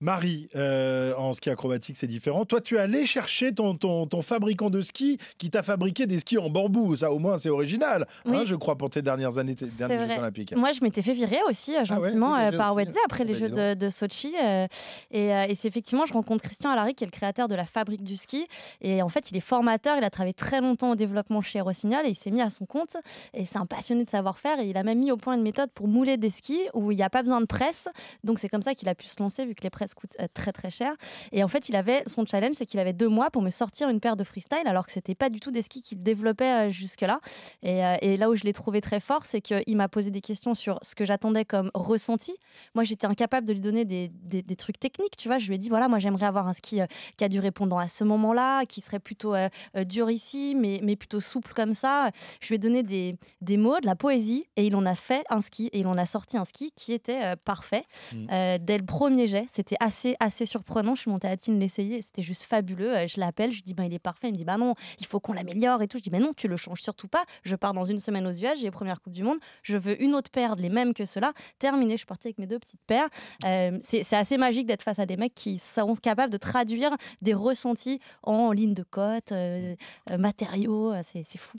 Marie, euh, en ski acrobatique, c'est différent. Toi, tu es allé chercher ton, ton, fabricant de ski qui t'a fabriqué des skis en bambou. Ça, au moins, c'est original, Moi, hein, je crois, pour tes dernières années, tes derniers Jeux Olympiques. Moi, je m'étais fait virer aussi, euh, ah gentiment, bah, euh, par Wednesday après hein. les bah, Jeux de, Sochi. et, c'est effectivement, je rencontre Christian Alary, qui est le créateur de la fabrique du ski. Et en fait, il est formateur. Il a travaillé très longtemps au développement chez Rossignol et il s'est mis à son compte. Et c'est un passionné de savoir-faire. Et il a même mis au point une méthode pour mouler des skis où il n'y a pas besoin de presse. Donc, c'est comme ça qu'il a pu se lancer, vu que les presse coûte euh, très très cher. Et en fait, il avait son challenge, c'est qu'il avait deux mois pour me sortir une paire de freestyle, alors que c'était pas du tout des skis qu'il développait euh, jusque-là. Euh, et, là où je l'ai trouvé très fort, c'est qu'il m'a posé des questions sur ce que j'attendais comme ressenti. Moi, j'étais incapable de lui donner des, trucs techniques, tu vois. Je lui ai dit, voilà, moi j'aimerais avoir un ski qui a du répondant à ce moment-là, qui serait plutôt dur ici, mais, mais plutôt souple comme ça. Je lui ai donné des, mots, de la poésie, et il en a fait un ski, et il en a sorti un ski qui était parfait. Mmh. dès le premier jet, c'était assez, assez surprenant. Je suis montée à Tine l'essayer, c'était juste fabuleux. Euh, je l'appelle, je dis ben il est parfait. Il me dit bah non, il faut qu'on l'améliore et tout. Je dis mais non, tu le changes surtout pas. Je pars dans une semaine aux US, j'ai les premières Coupes du Monde. Je veux une autre paire, les mêmes que cela. Terminé, je suis partie avec mes deux petites paires. Euh, c'est assez magique d'être face à des mecs qui sont capables de traduire des ressentis en ligne de côte, euh, matériaux. C'est fou.